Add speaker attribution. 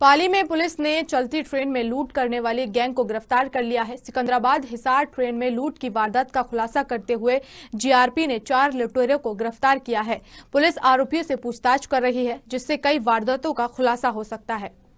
Speaker 1: पाली में पुलिस ने चलती ट्रेन में लूट करने वाले गैंग को गिरफ्तार कर लिया है सिकंदराबाद हिसार ट्रेन में लूट की वारदात का खुलासा करते हुए जीआरपी ने चार लुटेरों को गिरफ्तार किया है पुलिस आरोपियों से पूछताछ कर रही है जिससे कई वारदातों का खुलासा हो सकता है